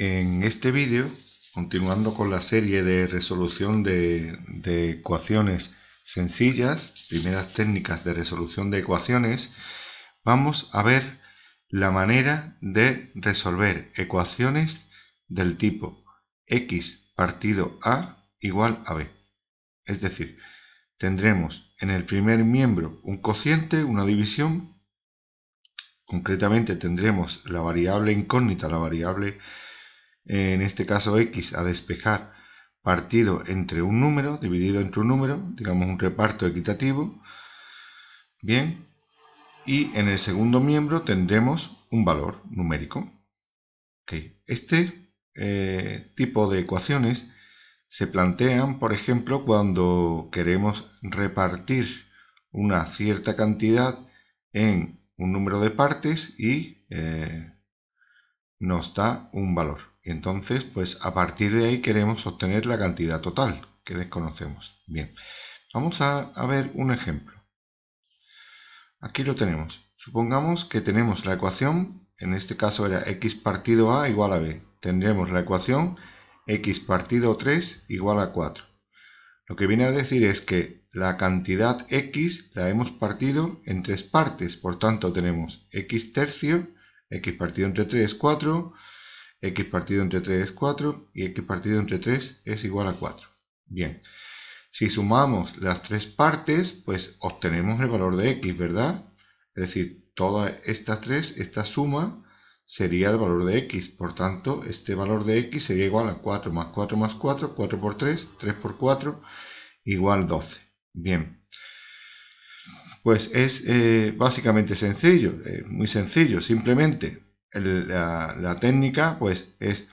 En este vídeo, continuando con la serie de resolución de, ecuaciones sencillas, primeras técnicas de resolución de ecuaciones, vamos a ver la manera de resolver ecuaciones del tipo x partido a igual a b. Es decir, tendremos en el primer miembro un cociente, una división, concretamente tendremos la variable incógnita, la variable eh, en este caso x, a despejar partido entre un número, dividido entre un número, digamos un reparto equitativo, bien, y en el segundo miembro tendremos un valor numérico. Este eh, tipo de ecuaciones se plantean, por ejemplo, cuando queremos repartir una cierta cantidad en un número de partes y eh, nos da un valor. Entonces, pues a partir de ahí queremos obtener la cantidad total que desconocemos. Bien, vamos a, a ver un ejemplo. Aquí lo tenemos. Supongamos que tenemos la ecuación, en este caso era x partido a igual a b. Tendremos la ecuación x partido 3 igual a 4. Lo que viene a decir es que la cantidad x la hemos partido en tres partes, por tanto tenemos x tercio, x partido entre 3, 4, x partido entre 3 es 4 y x partido entre 3 es igual a 4. Bien, si sumamos las tres partes, pues obtenemos el valor de x, ¿verdad? Es decir, todas estas tres, esta suma sería el valor de x. Por tanto, este valor de x sería igual a 4 más 4 más 4, 4 por 3, 3 por 4, igual 12. Bien. Pues es eh, básicamente sencillo, eh, muy sencillo, simplemente la, técnica pues es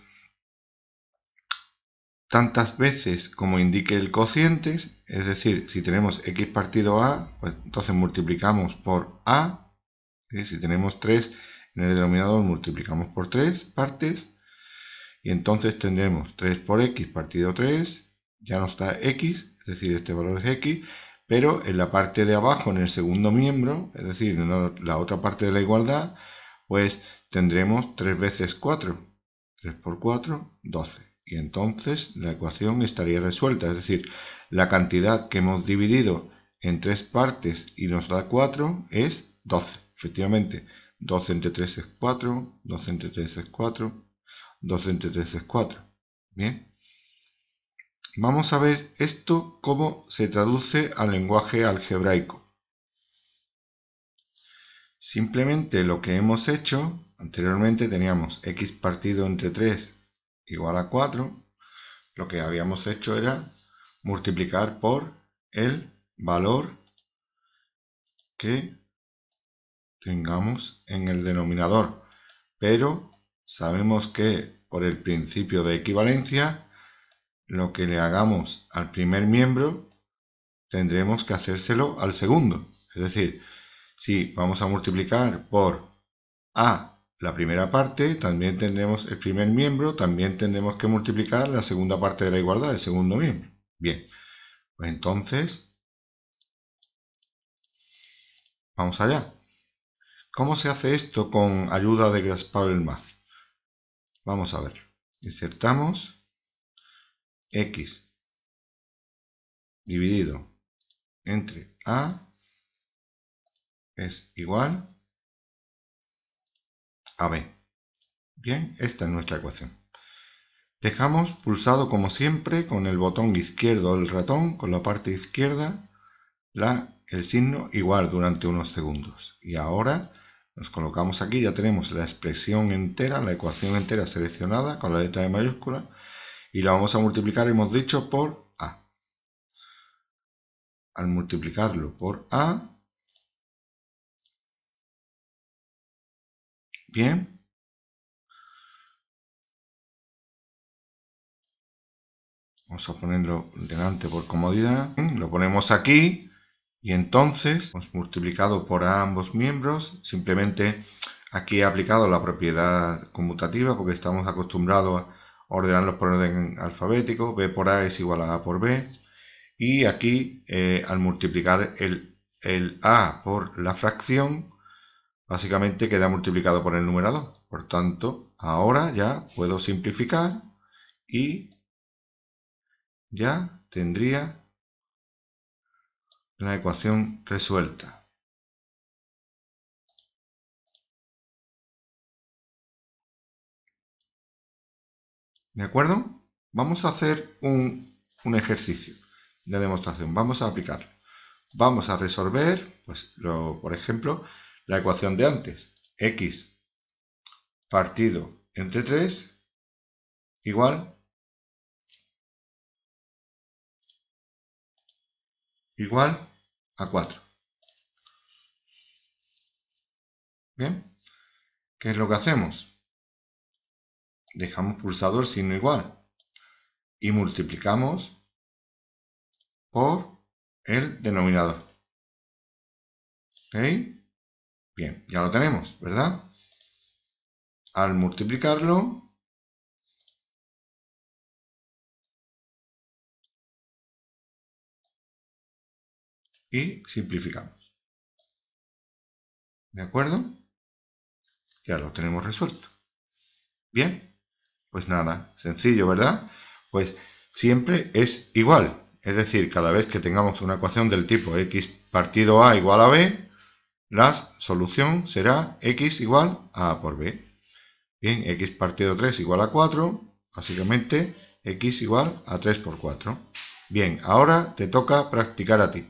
tantas veces como indique el cociente, es decir, si tenemos x partido a, pues entonces multiplicamos por a, si tenemos 3 en el denominador multiplicamos por 3 partes, y entonces tendremos 3 por x partido 3, ya nos da x, es decir, este valor es x, pero en la parte de abajo, en el segundo miembro, es decir, en la otra parte de la igualdad, pues tendremos 3 veces 4. 3 por 4, 12. Y entonces la ecuación estaría resuelta. Es decir, la cantidad que hemos dividido en 3 partes y nos da 4 es 12. Efectivamente, 12 entre 3 es 4, 12 entre 3 es 4, 12 entre 3 es 4. Bien. Vamos a ver esto cómo se traduce al lenguaje algebraico. Simplemente lo que hemos hecho, anteriormente teníamos x partido entre 3 igual a 4, lo que habíamos hecho era multiplicar por el valor que tengamos en el denominador. Pero sabemos que por el principio de equivalencia, lo que le hagamos al primer miembro, tendremos que hacérselo al segundo. Es decir, si vamos a multiplicar por A la primera parte, también tendremos el primer miembro, también tendremos que multiplicar la segunda parte de la igualdad, el segundo miembro. Bien, pues entonces, vamos allá. ¿Cómo se hace esto con ayuda de Graspable math Vamos a ver. Insertamos x dividido entre a es igual a B. Bien, esta es nuestra ecuación. Dejamos pulsado como siempre con el botón izquierdo del ratón, con la parte izquierda, la, el signo igual durante unos segundos. Y ahora nos colocamos aquí, ya tenemos la expresión entera, la ecuación entera seleccionada con la letra de mayúscula y la vamos a multiplicar, hemos dicho, por A. Al multiplicarlo por A, Bien. Vamos a ponerlo delante por comodidad. Lo ponemos aquí y entonces, hemos multiplicado por ambos miembros, simplemente aquí he aplicado la propiedad conmutativa porque estamos acostumbrados a ordenarlos por orden alfabético. B por A es igual a A por B. Y aquí, eh, al multiplicar el A por la fracción, básicamente queda multiplicado por el numerador. Por tanto, ahora ya puedo simplificar y ya tendría la ecuación resuelta. ¿De acuerdo? Vamos a hacer un, ejercicio de demostración. Vamos a aplicarlo. Vamos a resolver, pues, lo, por ejemplo, la ecuación de antes, x partido entre 3 igual igual a 4. ¿Bien? ¿Qué es lo que hacemos? Dejamos pulsado el signo igual y multiplicamos por el denominador. ¿Ok? Bien, ya lo tenemos, ¿verdad? Al multiplicarlo, y simplificamos. ¿De acuerdo? Ya lo tenemos resuelto. Bien, pues nada, sencillo, ¿verdad? Pues siempre es igual. Es decir, cada vez que tengamos una ecuación del tipo x partido a igual a b, la solución será x igual a a por b. Bien, x partido 3 igual a 4, básicamente x igual a 3 por 4. Bien, ahora te toca practicar a ti.